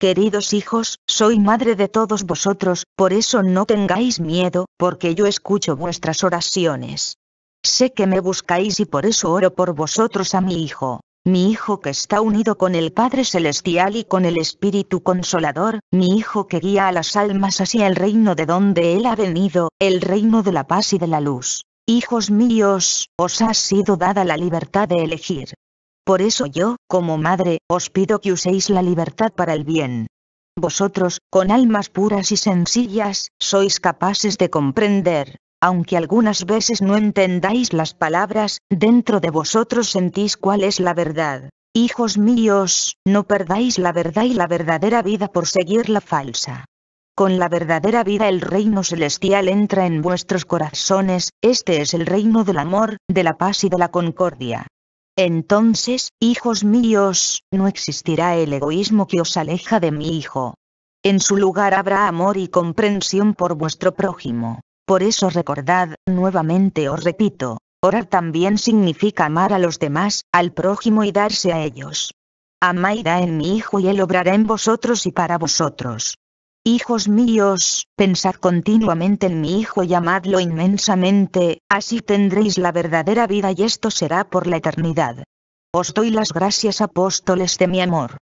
Queridos hijos, soy madre de todos vosotros, por eso no tengáis miedo, porque yo escucho vuestras oraciones. Sé que me buscáis y por eso oro por vosotros a mi hijo mi Hijo que está unido con el Padre Celestial y con el Espíritu Consolador, mi Hijo que guía a las almas hacia el reino de donde Él ha venido, el reino de la paz y de la luz. Hijos míos, os ha sido dada la libertad de elegir, por eso yo, como madre, os pido que uséis la libertad para el bien. Vosotros, con almas puras y sencillas, sois capaces de comprender, aunque algunas veces no entendáis las palabras, dentro de vosotros sentís cuál es la verdad. Hijos míos, no perdáis la verdad y la verdadera vida por seguir la falsa. Con la verdadera vida el reino celestial entra en vuestros corazones, este es el reino del amor, de la paz y de la concordia. Entonces, hijos míos, no existirá el egoísmo que os aleja de mi hijo. En su lugar habrá amor y comprensión por vuestro prójimo. Por eso recordad, nuevamente os repito, orar también significa amar a los demás, al prójimo y darse a ellos. Amad en mi hijo y él obrará en vosotros y para vosotros. Hijos míos, pensad continuamente en mi Hijo y amadlo inmensamente, así tendréis la verdadera vida y esto será por la eternidad. Os doy las gracias apóstoles de mi amor.